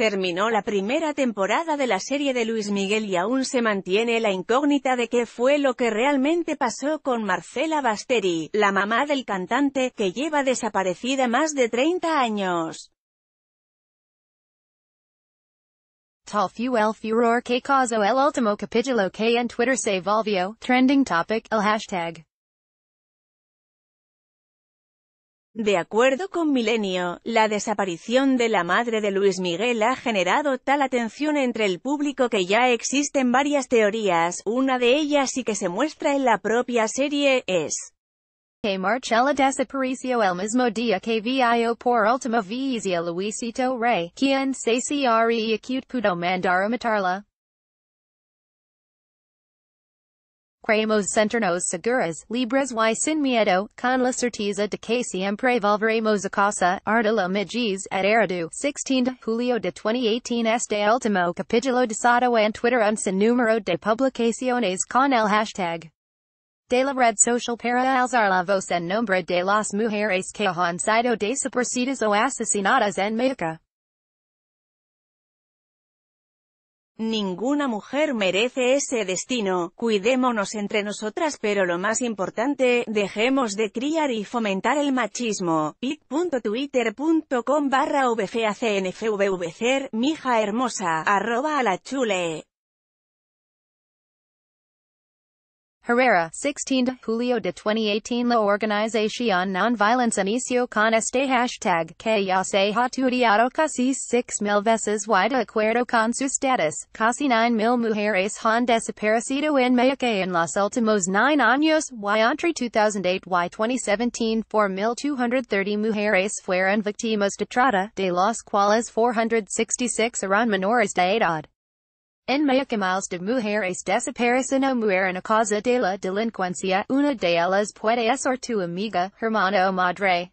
Terminó la primera temporada de la serie de Luis Miguel y aún se mantiene la incógnita de qué fue lo que realmente pasó con Marcela Basteri, la mamá del cantante, que lleva desaparecida más de 30 años. De acuerdo con Milenio, la desaparición de la madre de Luis Miguel ha generado tal atención entre el público que ya existen varias teorías, una de ellas y que se muestra en la propia serie, es que el mismo día que por última vez a Luisito Rey, quien se Premos Centernos Seguras, Libras y Sin Miedo, Con La Certeza de Que Siempre Volveremos a Casa, Artila Magis et Eridu, 16 de Julio de 2018 Este Ultimo Capítulo de Sado en Twitter Un sin número de publicaciones con el hashtag de la red social para alzar la voz en nombre de las mujeres que han sido desaparecidas o asesinadas en México. Ninguna mujer merece ese destino, cuidémonos entre nosotras pero lo más importante, dejemos de criar y fomentar el machismo. pic.twitter.com barra er, mija hermosa, arroba a la chule. Herrera, 16 de Julio de 2018 La Organización Nonviolence Inicio con este hashtag, que ya se ha estudiado casi 6.000 mil veces y de acuerdo con su status, casi 9.000 mil mujeres han desaparecido en México en los últimos 9 años, y entre 2008 y 2017 4 mil 230 mujeres fueron víctimas de trata, de las cuales 466 eran menores de edad. Enmeia que males de mujeres desaparecen o mueren a causa de la delincuencia, una ellas puede ser tu amiga, hermana o madre.